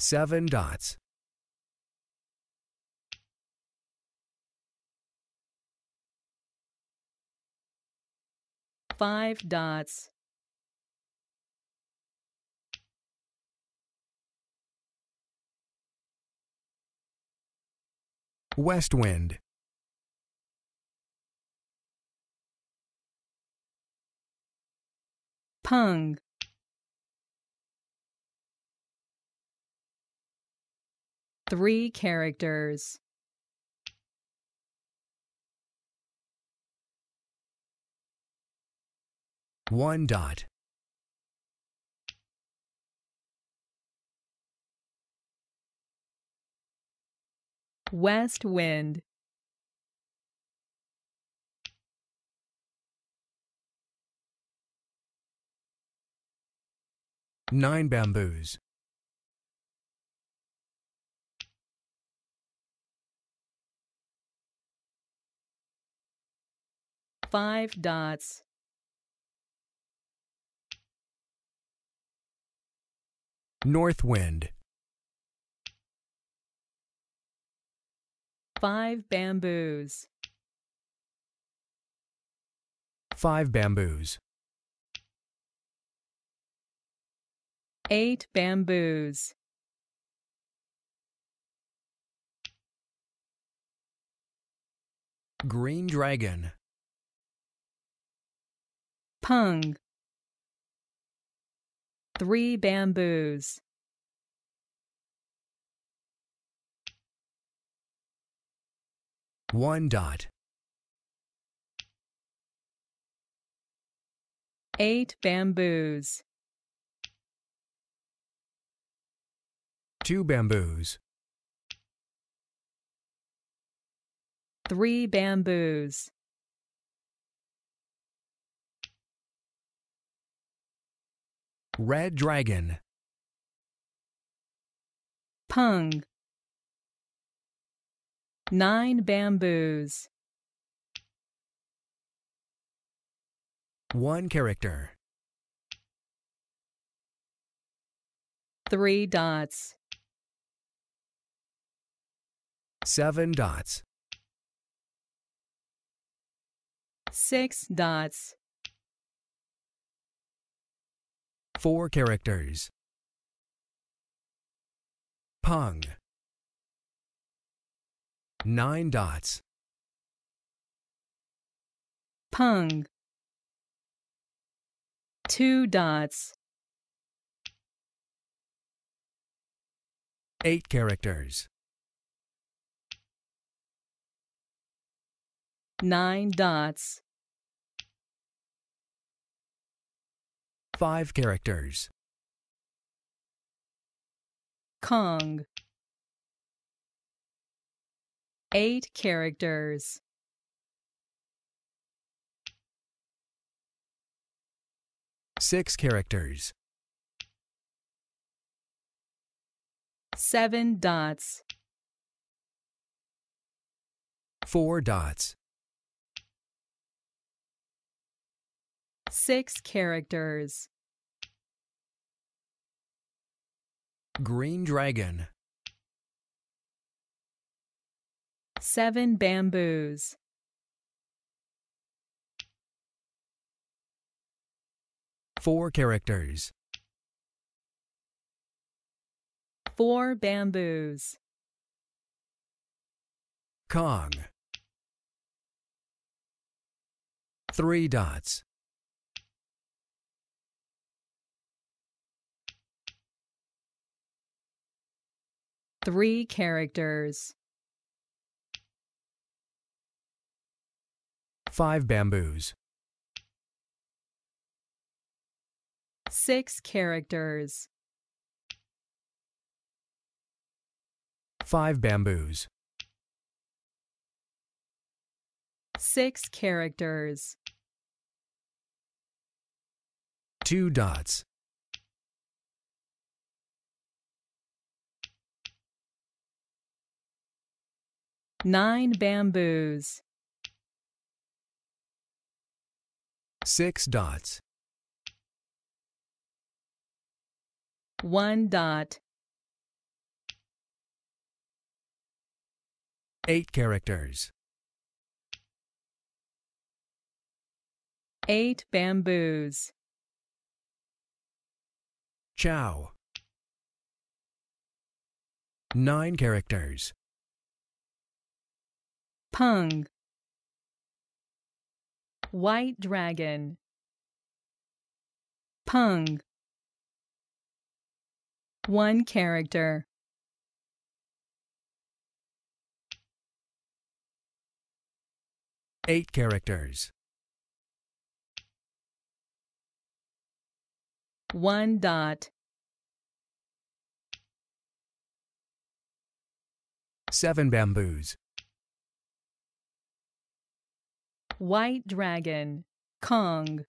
Seven dots. Five dots. West wind. Pung. three characters. One dot. West wind. Nine bamboos. five dots. North wind. Five bamboos. Five bamboos. Eight bamboos. Green dragon tongue. Three bamboos. One dot. Eight bamboos. Two bamboos. Three bamboos. Red dragon. Pung. Nine bamboos. One character. Three dots. Seven dots. Six dots. four characters. Pung. Nine dots. Pung. Two dots. Eight characters. Nine dots. five characters. Kong. Eight characters. Six characters. Seven dots. Four dots. Six characters. Green Dragon. Seven bamboos. Four characters. Four bamboos. Kong. Three dots. three characters. Five bamboos. Six characters. Five bamboos. Six characters. Two dots. Nine bamboos. Six dots. One dot. Eight characters. Eight bamboos. Chow. Nine characters. Pung White Dragon Pung One character Eight characters One dot Seven bamboos White Dragon, Kong.